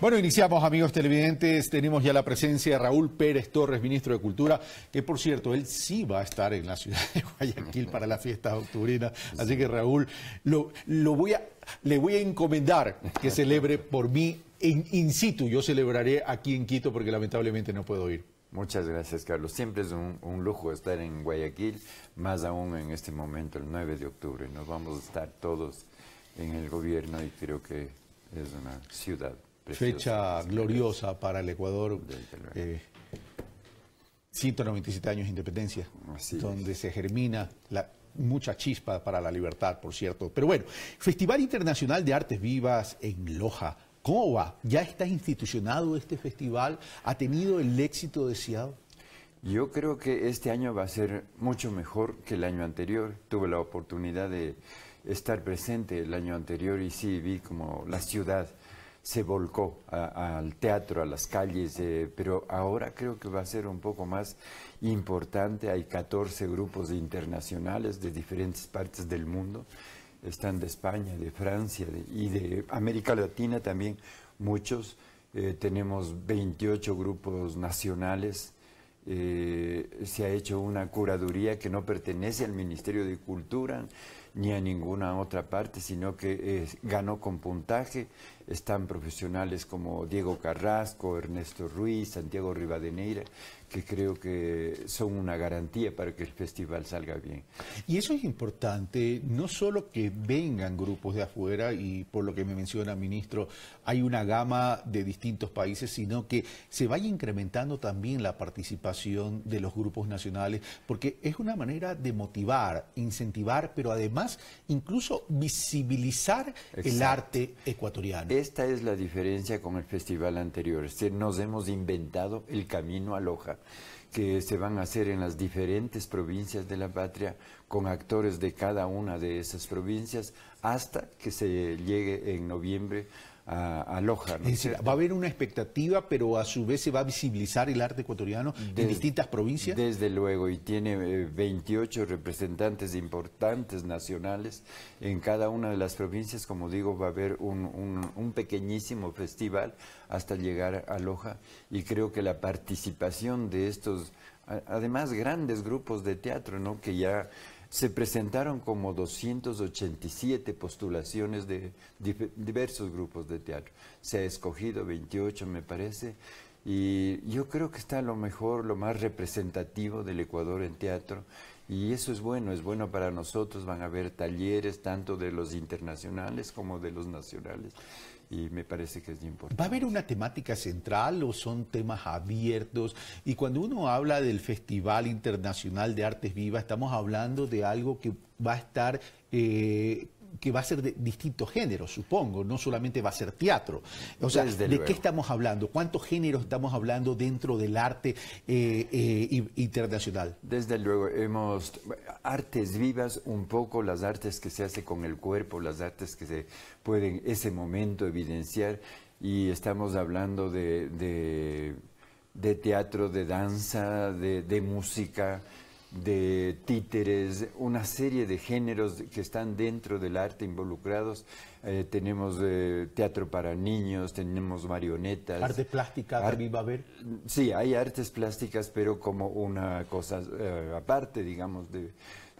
Bueno, iniciamos amigos televidentes. Tenemos ya la presencia de Raúl Pérez Torres, ministro de Cultura, que por cierto, él sí va a estar en la ciudad de Guayaquil para las fiestas octubrina, Así que Raúl, lo, voy a, le voy a encomendar que celebre por mí in, in situ. Yo celebraré aquí en Quito porque lamentablemente no puedo ir. Muchas gracias, Carlos. Siempre es un, un, lujo estar en Guayaquil, más aún en este momento, el 9 de octubre. Nos vamos a estar todos en el gobierno y creo que es una ciudad fecha este, gloriosa para el Ecuador. 197 eh, años de independencia, donde se germina la, mucha chispa para la libertad, por cierto. Pero bueno, Festival Internacional de Artes Vivas en Loja. ¿Cómo va? ¿Ya está institucionado este festival? ¿Ha tenido el éxito deseado? Yo creo que este año va a ser mucho mejor que el año anterior. Tuve la oportunidad de estar presente el año anterior y sí vi como la ciudad se volcó al teatro, a las calles, eh, pero ahora creo que va a ser un poco más importante. Hay 14 grupos internacionales de diferentes partes del mundo. Están de España, de Francia y de América Latina también muchos. Eh, tenemos 28 grupos nacionales. Eh, se ha hecho una curaduría que no pertenece al Ministerio de Cultura ni a ninguna otra parte, sino que eh, ganó con puntaje. Están profesionales como Diego Carrasco, Ernesto Ruiz, Santiago Rivadeneira, que creo que son una garantía para que el festival salga bien. Y eso es importante, no solo que vengan grupos de afuera, y por lo que me menciona, ministro, hay una gama de distintos países, sino que se vaya incrementando también la participación de los grupos nacionales, porque es una manera de motivar, incentivar, pero además incluso visibilizar el arte ecuatoriano. Esta es la diferencia con el festival anterior. nos hemos inventado el camino a Loja que se van a hacer en las diferentes provincias de la patria con actores de cada una de esas provincias hasta que se llegue en noviembre a, Loja. Eh, va a haber una expectativa, pero a su vez se va a visibilizar el arte ecuatoriano de en distintas provincias. Desde luego, y tiene 28 eh, representantes importantes nacionales en cada una de las provincias. Como digo, va a haber un, un, un pequeñísimo festival hasta llegar a Loja, y creo que la participación de estos, además, grandes grupos de teatro, ¿no? que ya se presentaron como 287 postulaciones de diversos grupos de teatro. Se ha escogido 28, me parece, y yo creo que está lo mejor, lo más representativo del Ecuador en teatro. Y eso es bueno, es bueno para nosotros. Van a haber talleres tanto de los internacionales como de los nacionales y me parece que es importante. ¿Va a haber una temática central o son temas abiertos? Y cuando uno habla del Festival Internacional de Artes Vivas, estamos hablando de algo que va a estar eh, que va a ser de distintos géneros, supongo, no solamente va a ser teatro. O sea, ¿de qué estamos hablando? ¿Cuántos géneros estamos hablando dentro del arte eh, eh, internacional? Desde luego, hemos artes vivas, un poco las artes que se hace con el cuerpo, las artes que se pueden ese momento evidenciar, y estamos hablando de, teatro, de danza, de música de títeres, una serie de géneros que están dentro del arte involucrados. Eh, tenemos eh, teatro para niños, tenemos marionetas. Arte plástica Sí, hay artes plásticas, pero como una cosa eh, aparte, digamos, de,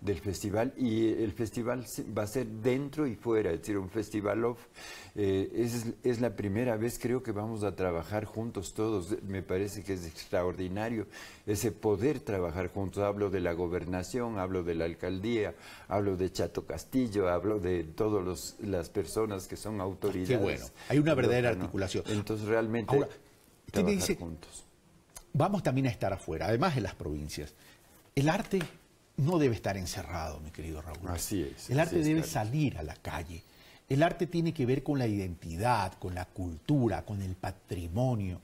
del festival y el festival va a ser dentro y fuera, es decir, un festival off. Eh, es, la primera vez creo que vamos a trabajar juntos todos, me parece que es extraordinario ese poder trabajar juntos, hablo de la gobernación, hablo de la alcaldía, hablo de Chato Castillo, hablo de todas las personas que son ah, autoridades. Qué bueno, hay una verdadera articulación. Entonces realmente juntos. Vamos también a estar afuera, además en las provincias. El arte no debe estar encerrado, mi querido Raúl. Así es. El arte debe salir a la calle. El arte tiene que ver con la identidad, con la cultura, con el patrimonio.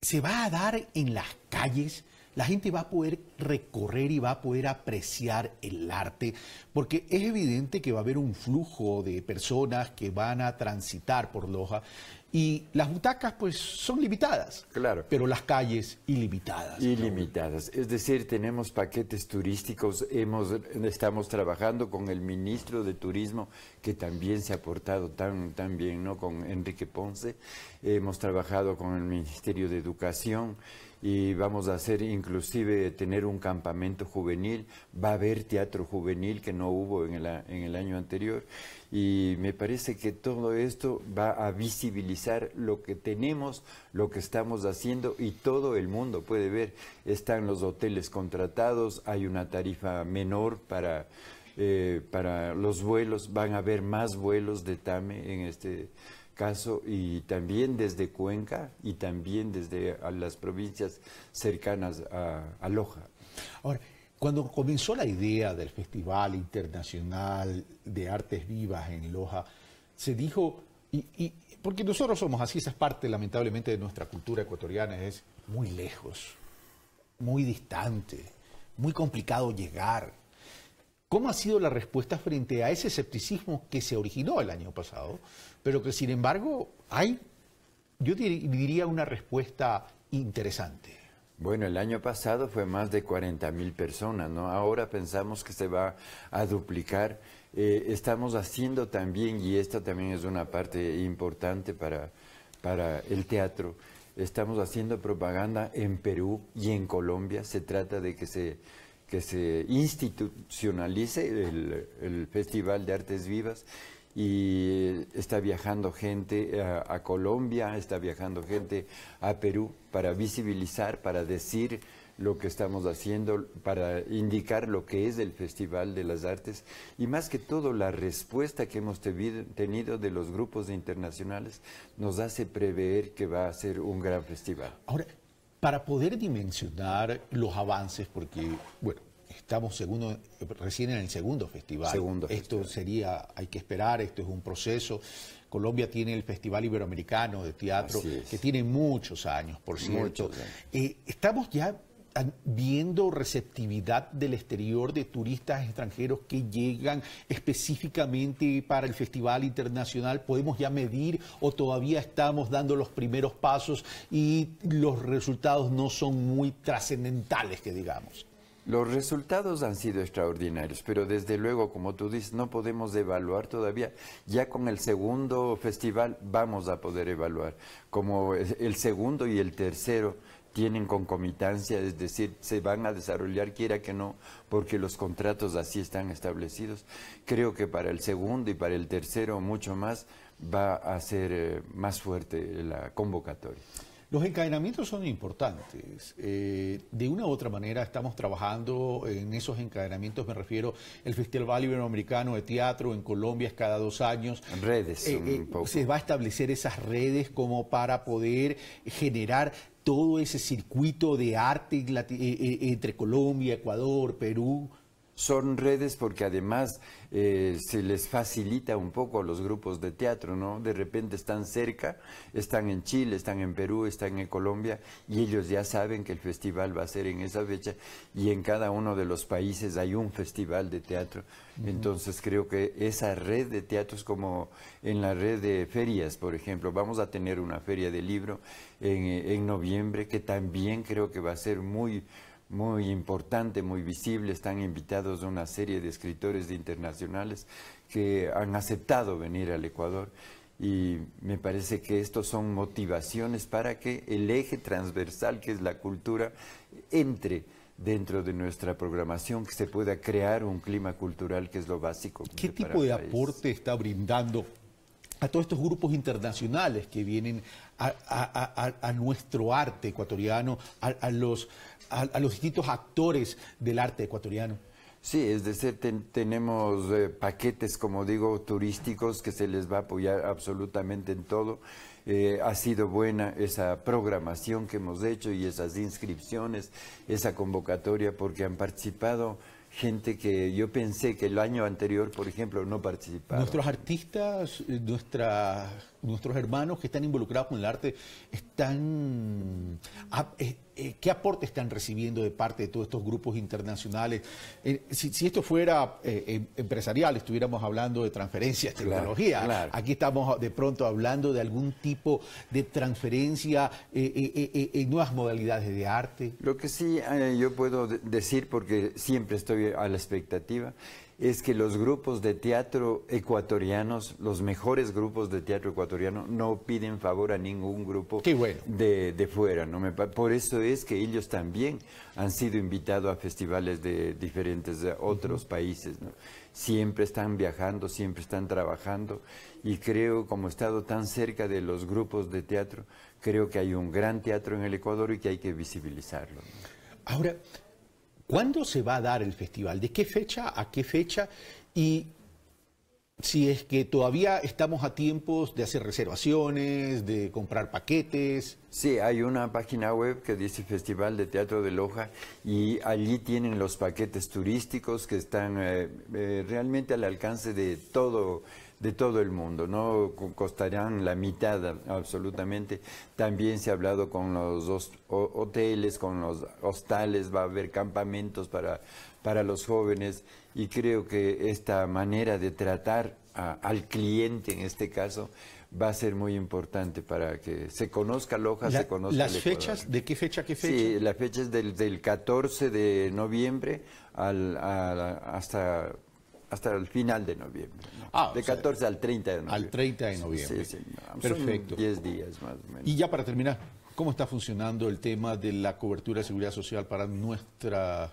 Se va a dar en las calles, la gente va a poder recorrer y va a poder apreciar el arte, porque es evidente que va a haber un flujo de personas que van a transitar por Loja y las butacas, pues, son limitadas. Claro. Pero las calles, ilimitadas. Ilimitadas. Es decir, tenemos paquetes turísticos. Hemos, estamos trabajando con el ministro de Turismo, que también se ha portado tan, tan bien, ¿no? Con Enrique Ponce. Hemos trabajado con el Ministerio de Educación y vamos a hacer inclusive tener un campamento juvenil, va a haber teatro juvenil que no hubo en el, en el año anterior y me parece que todo esto va a visibilizar lo que tenemos, lo que estamos haciendo y todo el mundo puede ver. Están los hoteles contratados, hay una tarifa menor para, eh, para los vuelos, van a haber más vuelos de TAME en este caso y también desde Cuenca y también desde las provincias cercanas a, Loja. Ahora, cuando comenzó la idea del Festival Internacional de Artes Vivas en Loja, se dijo, y, porque nosotros somos así, esa es parte lamentablemente de nuestra cultura ecuatoriana, es muy lejos, muy distante, muy complicado llegar. ¿Cómo ha sido la respuesta frente a ese escepticismo que se originó el año pasado, pero que sin embargo hay, yo diría, una respuesta interesante? Bueno, el año pasado fue más de 40 mil personas, ¿no? Ahora pensamos que se va a duplicar. Eh, estamos haciendo también, y esta también es una parte importante para, el teatro, estamos haciendo propaganda en Perú y en Colombia. Se trata de que se, que se institucionalice el, el Festival de Artes Vivas y está viajando gente eh, a, Colombia, está viajando gente a Perú para visibilizar, para decir lo que estamos haciendo, para indicar lo que es el Festival de las Artes y más que todo la respuesta que hemos tenido de los grupos internacionales nos hace prever que va a ser un gran festival. Ahora, para poder dimensionar los avances, porque, bueno, Estamos segundo, recién en el segundo festival. Esto sería, hay que esperar, esto es un proceso. Colombia tiene el Festival Iberoamericano de Teatro, que tiene muchos años, por cierto. Eh, estamos ya viendo receptividad del exterior de turistas extranjeros que llegan específicamente para el Festival Internacional? ¿Podemos ya medir o todavía estamos dando los primeros pasos y los resultados no son muy trascendentales, que digamos? Los resultados han sido extraordinarios, pero desde luego, como tú dices, no podemos evaluar todavía. Ya con el segundo festival vamos a poder evaluar, como el segundo y el tercero tienen concomitancia, es decir, se van a desarrollar quiera que no, porque los contratos así están establecidos. Creo que para el segundo y para el tercero mucho más va a ser eh, más fuerte la convocatoria. Los encadenamientos son importantes. Eh, de una u otra manera estamos trabajando en esos encadenamientos, me refiero, al Festival Iberoamericano de Teatro en Colombia cada dos años. Redes. Eh, eh, se va a establecer esas redes como para poder generar todo ese circuito de arte entre Colombia, Ecuador, Perú, son redes porque además eh, se les facilita un poco a los grupos de teatro, ¿no? De repente están cerca, están en Chile, están en Perú, están en Colombia y ellos ya saben que el festival va a ser en esa fecha y en cada uno de los países hay un festival de teatro. Entonces creo que esa red de teatros como en la red de ferias, por ejemplo, vamos a tener una feria de libro en, eh, en noviembre que también creo que va a ser muy muy importante, muy visible. Están invitados una serie de escritores internacionales que han aceptado venir al Ecuador y me parece que estos son motivaciones para que el eje transversal que es la cultura entre dentro de nuestra programación, que se pueda crear un clima cultural que es lo básico. ¿Qué tipo de aporte está brindando a todos estos grupos internacionales que vienen a, nuestro arte ecuatoriano, a, los, distintos actores del arte ecuatoriano. Sí, es decir, tenemos eh, paquetes, como digo, turísticos que se les va a apoyar absolutamente en todo. Eh, ha sido buena esa programación que hemos hecho y esas inscripciones, esa convocatoria, porque han participado gente que yo pensé que el año anterior, por ejemplo, no participaba. Nuestros artistas, eh, nuestras nuestros hermanos que están involucrados con el arte están ah, eh, eh, qué aporte están recibiendo de parte de todos estos grupos internacionales eh, si, esto fuera em, empresarial estuviéramos hablando de transferencias tecnología aquí estamos de pronto hablando de algún tipo de transferencia en nuevas modalidades de arte lo que sí yo puedo decir porque siempre estoy a la expectativa es que los grupos de teatro ecuatorianos, los mejores grupos de teatro ecuatoriano, no piden favor a ningún grupo de, de, fuera. ¿no? Me, por eso es que ellos también han sido invitados a festivales de diferentes de otros países. Siempre están viajando, siempre están trabajando y creo, como he estado tan cerca de los grupos de teatro, creo que hay un gran teatro en el Ecuador y que hay que visibilizarlo. Ahora, ¿Cuándo se va a dar el festival? ¿De qué fecha a qué fecha? Y si es que todavía estamos a tiempos de hacer reservaciones, de comprar paquetes. Sí, hay una página web que dice Festival de Teatro de Loja y allí tienen los paquetes turísticos que están eh, eh, realmente al alcance de todo de todo el mundo, no costarán la mitad absolutamente. También se ha hablado con los hoteles, con los hostales, va a haber campamentos para, para los jóvenes y creo que esta manera de tratar al cliente en este caso va a ser muy importante para que se conozca Loja, se conozca ¿Las fechas? ¿De qué fecha a qué fecha? Sí, las fechas del, del 14 de noviembre al, hasta, hasta el final de noviembre. Ah, de 14 al 30 de noviembre. Al 30 de noviembre. sí, Perfecto. 10 días más o menos. Y ya para terminar, ¿cómo está funcionando el tema de la cobertura de seguridad social para nuestra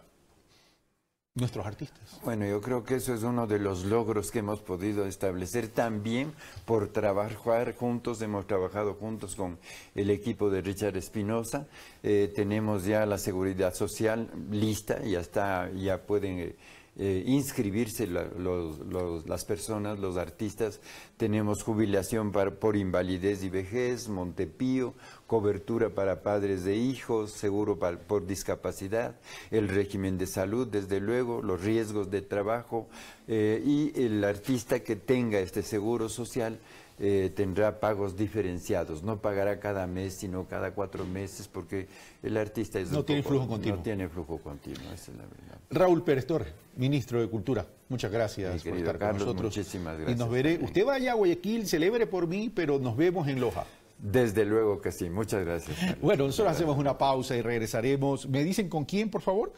nuestros artistas. Bueno, yo creo que eso es uno de los logros que hemos podido establecer también por trabajar juntos, hemos trabajado juntos con el equipo de Richard Espinosa, eh, tenemos ya la seguridad social lista, ya está, ya pueden... Eh, eh, inscribirse las personas, los artistas. Tenemos jubilación por invalidez y vejez, Montepío, cobertura para padres de hijos, seguro por discapacidad, el régimen de salud, desde luego, los riesgos de trabajo eh, y el artista que tenga este seguro social eh, tendrá pagos diferenciados, no pagará cada mes, sino cada cuatro meses, porque el artista es no tiene flujo continuo. Raúl Pérez Torres, ministro de Cultura, muchas gracias por estar con nosotros. Muchísimas gracias. Y nos veré, usted vaya a Guayaquil, celebre por mí, pero nos vemos en Loja. Desde luego que sí, muchas gracias. Bueno, nosotros hacemos una pausa y regresaremos. ¿Me dicen con quién, por favor?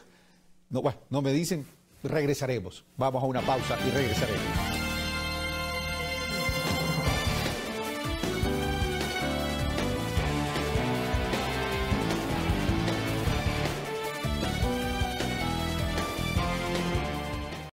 No, bueno, no me dicen, regresaremos. Vamos a una pausa y regresaremos.